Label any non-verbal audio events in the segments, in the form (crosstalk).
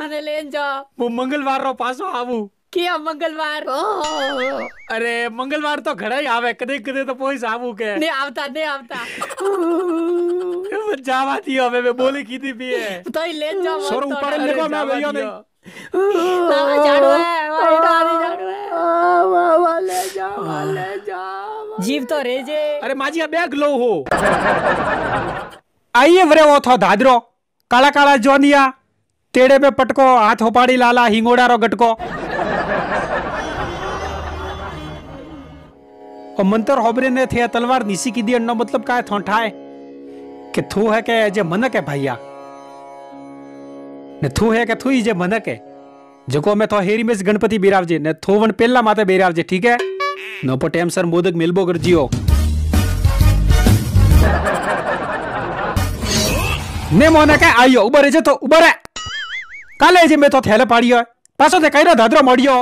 वो मंगलवार रो पासो ಆವು किया मंगलवार अरे मंगलवार तो घड़ा ही आवे कदे कदे तो पोई साबू के नहीं आवता नहीं आवता (laughs) जावा थी अबे मैं बोली की थी भी है तो ही ले जाओ सर तो ऊपर (laughs) ले को मैं भैया नहीं जाड़ू है वाली जाड़ू है वाह वाह ले जाओ ले जाओ जीव तो रे जे अरे माजी अब बैग लो हो (laughs) आइए वरे वो था दादरो काला काला जोनिया टेड़े पे पटको हाथ होपाड़ी लाला हिंगोड़ा रो गटको और मंत्र होबरे ने थे तलवार नीसी की दी अन्नो मतलब का है थोंठाए के थू है के जे मनक है भैया ने थू है के थू ही जे मनक है जको मैं तो हेरी मेस गणपति बिराव जी ने थू वन पेला माते बिराव जी ठीक है नो पो टेम सर मोदक मिलबो कर जियो ने मोना के आयो उबरे जे तो उबर है કાલેજે મે તો થેલા પાડીયો પાછો દે કૈરા દાધરા મડ્યો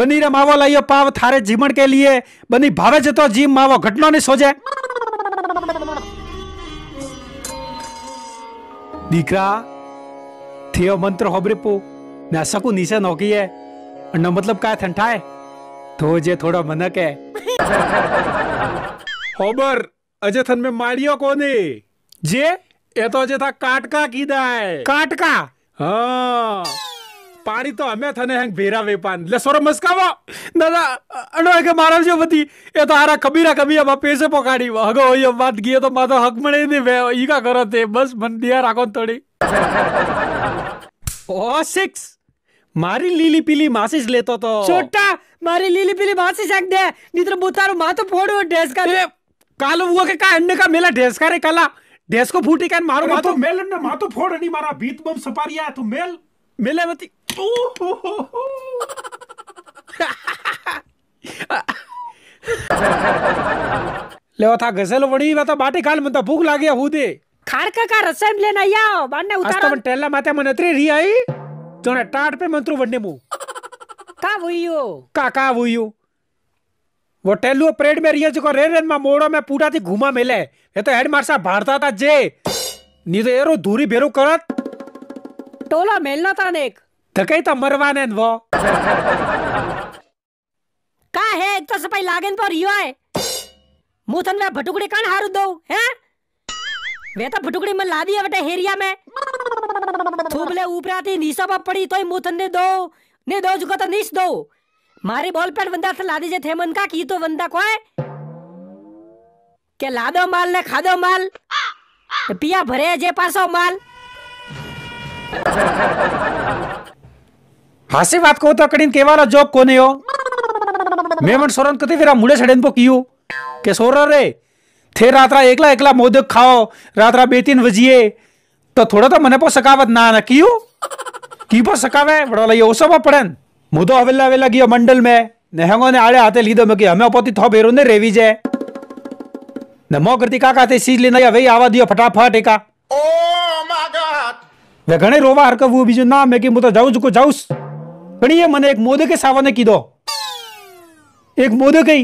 બનીરા માવો લાયો પાવ થારે જીમણ કે લિયે બની ભાવે જે તો જી માવો ઘટનો ને સોજે દીકરા થિયો મંત્ર હોબરીપો નાસા કુ નીચે ન ઓકી હે અનો મતલબ કાય થંઠા હે તો જે થોડા મનક હે હોબર અજે થન મે માળિયો કોને જે એ તો અજે થા કાટ કા કીદા હે કાટ કા පාරිත અમે થને હેંગ ભેરા વેપાન લે સોર મસ્કાવા દાદા અણો કે મારા જો બધી એ તો હારા કબીરા કબીયા બા પેસે પોકાડી હગો હોય વાત ગીએ તો માતો હક મળે ને વે ઈકા કરો તે બસ મન દિયા રાખો થોડી ઓ સિક્સ મારી લીલી પીલી માસીસ લેતો તો છોટા મારી લીली पीली मासी सेक दे नितर बुतारो मा तो फोड़ो ड्रेस का कालो हुआ के का अन्ने का मेला ड्रेस का रे काला દેશકો ફૂટી કાન મારો માથો મેલ ને માથો ફોડ અને મારા ભીત બમ સપારિયા તો મેલ મેલાવતી લેવા થા ગસેલો વણી વાતા બાટી કાલ મને ભૂખ લાગી હુદે ખારકા કા રસમ લેન આયા બાને ઉતારા પણ ટેલા માથે મને ત્રી રી આઈ જોને ટાટ પે મંત્રો વડને મુ કા ભૂયો કા કા ભૂયો वो टेलु परेड में रियल जको रे रेन मा मोड़ो में पूरा थी घुमा मिले ये तो हेड मारसा भारता था जे नी तो एरो दूरी बेरो करत टोला मेलना था नेक तकई ता तो मरवाने वो का है एक तो सपाई लागन पर यो है मुथन में भटुकड़ी कण हारू दो हैं वे तो भटुकड़ी मन लादी है बटे हेरिया में थूबले ऊपराती नीसा पर पड़ी तो ही मुथन ने दो ने दो जुगा तो नीस दो मारे बॉल पैड बंदा से ला दीजिए थे मन का की तो बंदा को है क्या ला माल ने खा माल तो पिया भरे जे पास माल हासी बात को तो कड़ी केवाला जोक कोने हो मेमन सोरन कति फिरा मुड़े सड़न पो कियो के सोरा रे थे रात्रा एकला एकला मोदक खाओ रात्रा बेतीन बजिए तो थोड़ा तो मने पो सकावत ना ना कियो की पो सकावे बड़ा लई ओसा पड़न मुँ हवेला वेला गियो मंडल में ने ने आड़े हाथे लीदो में हमें अपति थो भेरो ने रेवी जाए ने मो करती का काते सीज ली ना वही आवा दियो फटाफट एका ओ माय गॉड वे घणे रोवा हरक वो बीजो ना मैं कि तो जाऊ जको जाऊस कणीए मने एक मोदे के सावने कीदो एक मोदे कई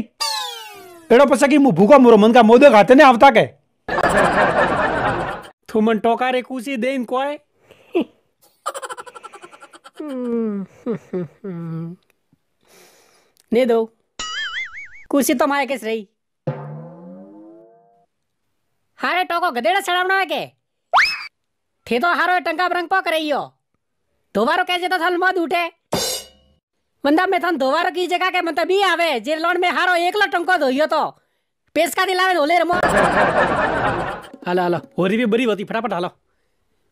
एडो पसा कि मु भूको मोरो मन का मोदे खाते ने आवता के (laughs) थुमन टोकारे कुसी देन कोए ने (laughs) दो कुर्सी तो माया कैसे रही हारे टोको गदेड़ा चढ़ावना के थे तो हारो टंका रंग पक रही हो दोबारो कैसे तो थल मत उठे बंदा मैं थन दोबारो की जगह के मतलब ही आवे जे लोन में हारो एक एकलो टंको धोइयो तो पेस का दिलावे धोले रमो (laughs) हालो हालो होरी भी बड़ी होती फटाफट हालो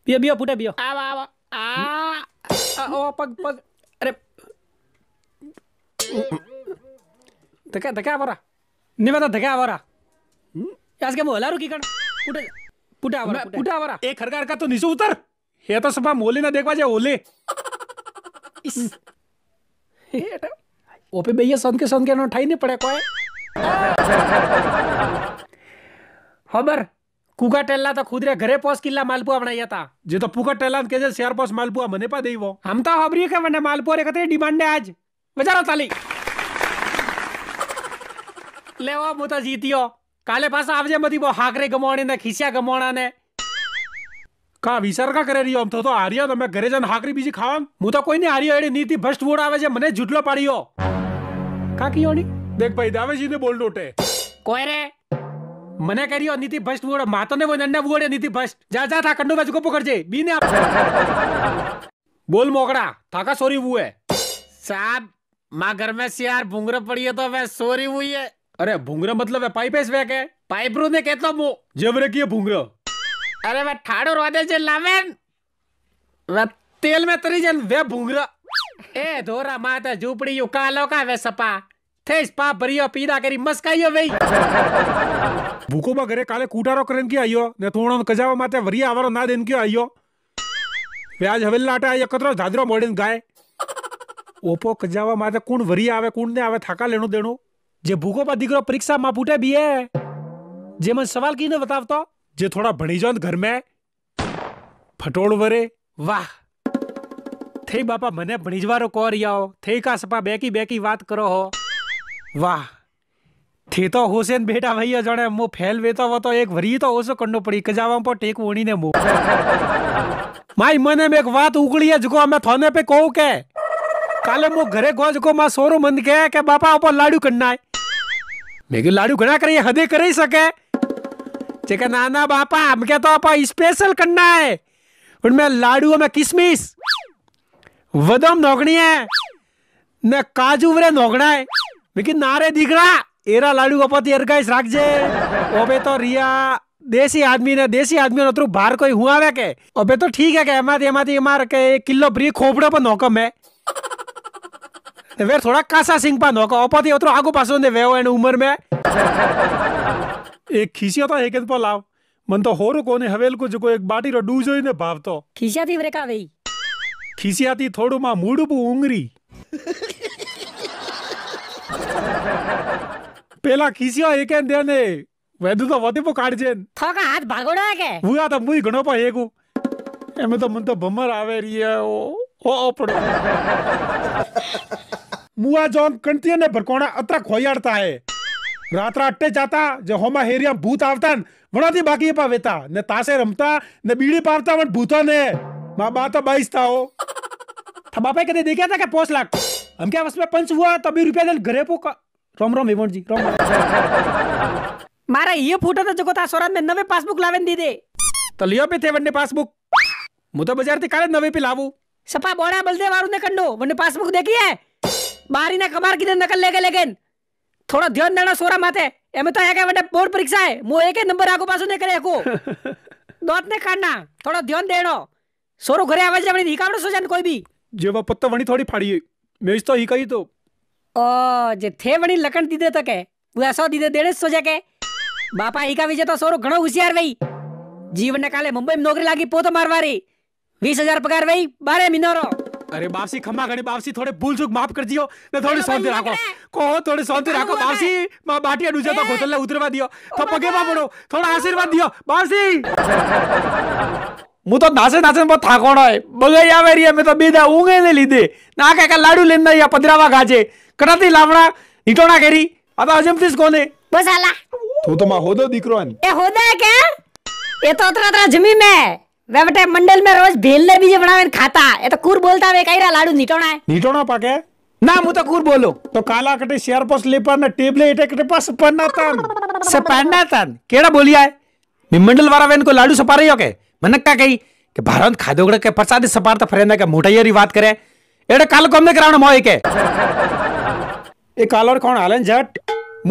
बियो बियो फूटे बियो आ आवा आ Ah, oo, pag, pag, अरे धक्का धक्का आवरा नाही बघा धक्का आवरा आज काय बोला रुकी कण कुठे पुटे आवरा पुटे आवरा ए खरगा का तो निसू उतर हे तो सभा मोले ना देखवा जे ओले ओपे भैया सन के सन के ना ठाई नहीं पड़े कोई खबर કુગાટેલ્લા તો ખુદરે ઘરે પોસ કિલ્લા માલપુઆ બનાવ્યા હતા જે તો પુગટેલ્લા કે છે શેર પોસ માલપુઆ મને પા દેવો આમ તો હબરી કે મને માલપુઆ રે કતરી ડિમાન્ડ આજ બજારો તાલી લેવો હું તો જીત્યો કાલે પાછા આવજે બધી બો હાકરે ગમોણી ને ખિસ્યા ગમોણા ને કા વિચાર કા કરે રહ્યો આમ તો તો હાર્યો તમે ઘરે જન હાકરી બીજી ખાવા હું તો કોઈને હાર્યો એડી નીતિ ભ્રષ્ટ વોડ આવે છે મને જુટલો પાડ્યો કાકી ઓણી દેખ ભાઈ દાવેજીને બોલ નોટે કોઈ રે મને કર્યો નીતિ ભસ્ટ વોડ માતોને વોડ અન્ના વોડ નીતિ ભસ્ટ જા જા થા કંડો બાજુ કો પકડજે બીને બોલ મોકડા થાકા સોરી હુએ साहब माँ घर में से यार भूंगरा पड़ी है तो वह सोरी हुई है अरे भूंगरा मतलब है पाइप इस वैक पाइप रू ने कहता मो जबरे की भूंगरा अरे वह ठाड़ो रोदे जे लावेन वह तेल में तरी जन वे भूंगरा ए धोरा माता झोपड़ी यू कालो का वे सपा थे इस पाप भरियो पीदा करी मस्काइयो वही ભૂકોબા ઘરે કાલે કૂટારો કરીને ક્યાં આવ્યો ને તું કજાવા માટે વરી આવવાનો ના દેન ક્યાં આવ્યો વ્યાજ હવેલ લાટા કતરો ધાદરો મળીને ગાય ઓપો કજાવા માટે કોણ વરી આવે કોણ ને આવે થાકા લેણું દેણું જે ભૂકોબા દીકરો પરીક્ષા પરીક્ષામાં ફૂટે બીએ જે મને સવાલ કીને બતાવતો જે થોડા ભણી જો ઘર મેં ફટોળ વરે વાહ થઈ બાપા મને ભણીજવારો કોર આવો થઈ કા સપા બેકી બેકી વાત કરો હો વાહ थे तो हो बेटा भैया जड़े मो फेल वे तो वो तो एक भरी तो हो कंडो पड़ी कजावा पर टेक वोणी ने मो माई मने में एक बात उगड़ी है जो मैं थोने पे कहू के काले मो घरे गो जो मैं सोरो मन के के बापा ऊपर लाडू करना है मैं के लाडू घना करे हदे करे सके जेके नाना बापा हम के तो अपा स्पेशल करना है उन मैं लाडू में किसमिस वदम नोगणी है ने काजू वरे नोगणा है मैं के नारे दिख એરા લાડુ અપતી અરગાઈશ રાખજે ઓબે તો રિયા દેશી આદમીને દેશી આદમીનો અતરું ભાર કોઈ હું આવે કે અબે તો ઠીક હે કે એમાંથી એમાંથી માર કે કિલ્લો બ્રી ખોપડો પણ નોકમ હે વેર થોડા કાસા સિંગ પા નોકો અપતી અતરો આગો પાસો ને વેવો એની ઉંમર મે એક ખીસ્યો તો એક જ પર લાવ મન તો હોરો કોને હવેલ કો જકો એક બાટી રો ડૂ જોઈને ભાવતો ખીસ્યાથી વરે કા વેઈ ખીસ્યાથી થોડું માં મૂડું ઉંગરી પેલા ખીસ્યો એ કેન દેને વેધુ તો વતે પો કાઢજે થોકા હાથ ભાગોડો કે હું આ તો મુઈ ઘણો પા હેગુ એમે તો મન તો ભમર આવે રીએ ઓ ઓ પડો મુઆ જોન કંટીએ ને ભરકોણા અત્ર ખોયાડતા હે રાત્રા અટ્ટે જાતા જે હોમા હેરિયા ભૂત આવતા ને વણાથી બાકી પાવેતા ને તાસે રમતા ને બીડી પારતા વણ ભૂતા ને માં બા તો બાઈસ તાઓ થા બાપે કદી દેખ્યા હતા કે પોસ લાખ हम क्या उसमें पंच हुआ तो अभी रुपया दल घरे पो राम राम विमोट जी राम मारा ये फूटा तो था जगत आसोरात में नवे पासबुक लावेन दीदे तो लियो पे थे वन्ने पासबुक मुदा तो बाजार ते काले नवे पे लावू सपा बोड़ा बलदे वारू ने कंडो वन्ने पासबुक देखी है बारी ना कमार की नकल लेके लेकिन थोड़ा ध्यान देना सोरा माथे एमे तो आगे वन्ने बोर्ड परीक्षा है मो एक नंबर आगो पासो ने करे को (laughs) दोत ने काटना थोड़ा ध्यान देनो सोरो घरे आवाज अपनी हिकावड़ो सोजन कोई भी जेवा पत्ता वणी थोड़ी फाड़ी मैं इस तो हिकाई तो ઓ જે થેવણી લકણ દીધે તો કે એસો દીધે દેડે સોજે કે બાપા ઈકા વિજે તો સોરો ઘણો હોશિયાર વઈ જીવને કાલે મુંબઈ નોકરી લાગી પોતો મારવારી વીસ હજાર પગાર વઈ બારે મિનોરો अरे बापसी खम्मा घड़ी बापसी थोड़े भूल चूक माफ कर दियो ना थोड़ी शांति राखो को थोड़ी शांति राखो बापसी मां बाटिया डूजा तो घोतल उतरवा दियो तो पगे पड़ो थोड़ा आशीर्वाद दियो बापसी હું તો નાસે નાસે બહુ થાકોણો હોય બગાઈ આવે રહી અમે તો બેદા ઊંઘે ને લીધે ના કાકા લાડુ લઈને અહીંયા પધરાવા ગાજે કડાતી લાવણા ઈટોણા કરી આ તો અજમતીસ કોને બસ આલા તું તો માં હોદો દીકરો એ હોદો કે એ તો અતરા અતરા જમી મે વેવટે મંડલ મે રોજ ભેલ ને બીજે બનાવીને ખાતા એ તો કુર બોલતા વે કઈરા લાડુ નીટોણા નીટોણા પાકે ના હું તો કુર બોલો તો કાલા કટે શેર પર સ્લીપર ને ટેબલેટ એક પાસ પન્નાતન સપન્નાતન કેડા બોલિયા નિમંડલ વાળા વેન કો લાડુ સપારયો કે મનક્કા કહી કે ભારત ખાધોગડે કે પ્રસાદ સપાર્થ ફરેન્દા કે મોટૈયરી વાત કરે એડે કાલ કોમને કરાવણ મોય કે એ કાલર કોણ હાલે જટ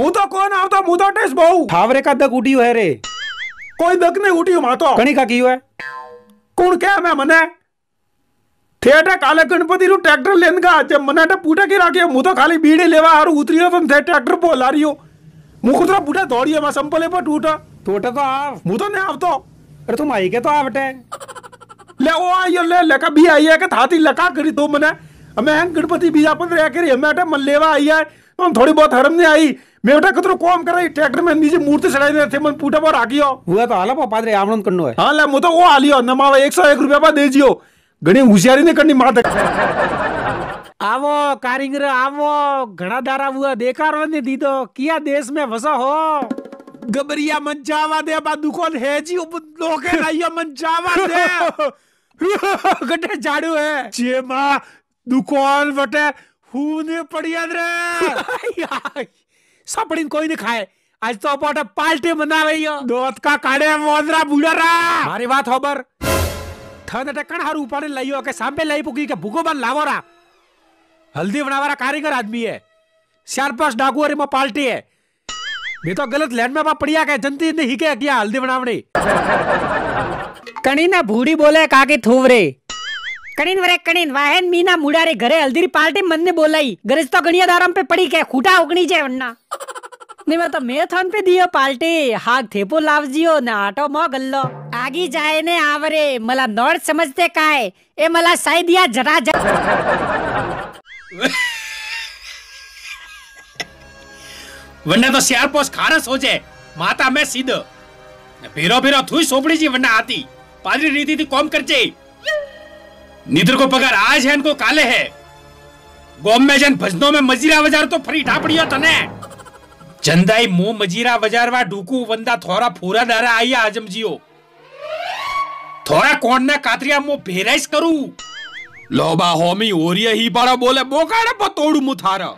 હું તો કોણ આવતો હું તો ટેસ બહુ ઠાવરે કા દક ઉડ્યું હે રે કોઈ દક ને ઉડ્યું માતો કણી કા કીયું હે કોણ કે મે મને થેટા કાલે ગણપતિ નું ટ્રેક્ટર લઈને ગયા છે મને એટલે પૂટે કે રાખ્યો હું તો ખાલી બીડી લેવા હારું ઉતર્યો તો થે ટ્રેક્ટર બોલાર્યો હું કુતરા પૂટે દોડ્યો એમાં સંપલે પર તૂટા તોટે તો આવ હું તો ને આવતો अरे तुम आई के तो आवटे ले ओ आइयो ले लेका भी आई है के थाती लका करी तो मने मैं गणपति बीजा पर रह करी हमें अटे मल्लेवा आई है हम थोड़ी बहुत हरम ने आई मैं बेटा कतरो कॉम करे ट्रैक्टर में नीचे मूर्ति चढ़ाई दे थे मन पूटा पर आकियो हुआ तो आला पादरे आवरण करनो है हां ले मु तो वो आलियो नमावा 101 रुपया पा दे जियो घणी होशियारी ने करनी मात आवो कारीगर आवो घड़ा दारा हुआ देखा रो ने दीदो किया देश में वसा हो गबरिया मन जावा दे बा दुकान है जी लोके लाइयो मन दे (laughs) गटे झाड़ू है जे मां दुकान बटे हुने पड़िया रे (laughs) सपड़ी कोई नहीं खाए आज तो अपने पार्टी मना रही हो दोत का काड़े मोदरा बुलरा मारी बात होबर थन टकण हारू उपाड़े लाइयो के सांबे लाई पुकी के भूगो बन हल्दी बनावारा कारीगर आदमी है चार पांच डाकू में पार्टी है ये तो गलत लैंड में बाप पड़िया के जनती ने ही के किया हल्दी बनावने कणीना भूरी बोले काकी थूवरे કણીન વરે કણીન વાહેન મીના મુડારે ઘરે હલ્દીરી પાર્ટી મનને બોલાઈ ગરજ તો ગણિયા દારમ પે પડી કે ખૂટા ઉગણી છે વન્ના ને મેં તો મેથન પે દિયો પાર્ટી હાગ થેપો લાવજીઓ ને આટો મો ગલ્લો આગી જાય ને આવરે મલા નોડ સમજતે કાય એ મલા સાઈ દિયા જરા જરા વન્ને તો શ્યારપોશ ખારસ હોજે માતા મેં સિદ્ધ ભીરો ભીરો થુઈ સોપડી જી વન્ના આતી पादरी रीति थी कॉम कर जाई निधर को पगार आज है इनको काले है गोम में जन भजनों में मजीरा वजार तो फरी ठापड़ियो तने चंदाई मो मजीरा वजार वा डूकू वंदा थोड़ा फूरा दारा आया आजम जियो थोड़ा कोण ना कातरिया मो भेराइस करू लोबा होमी ओरिया ही बड़ा बोले बोकाड़ा बतोड़ू मुथारा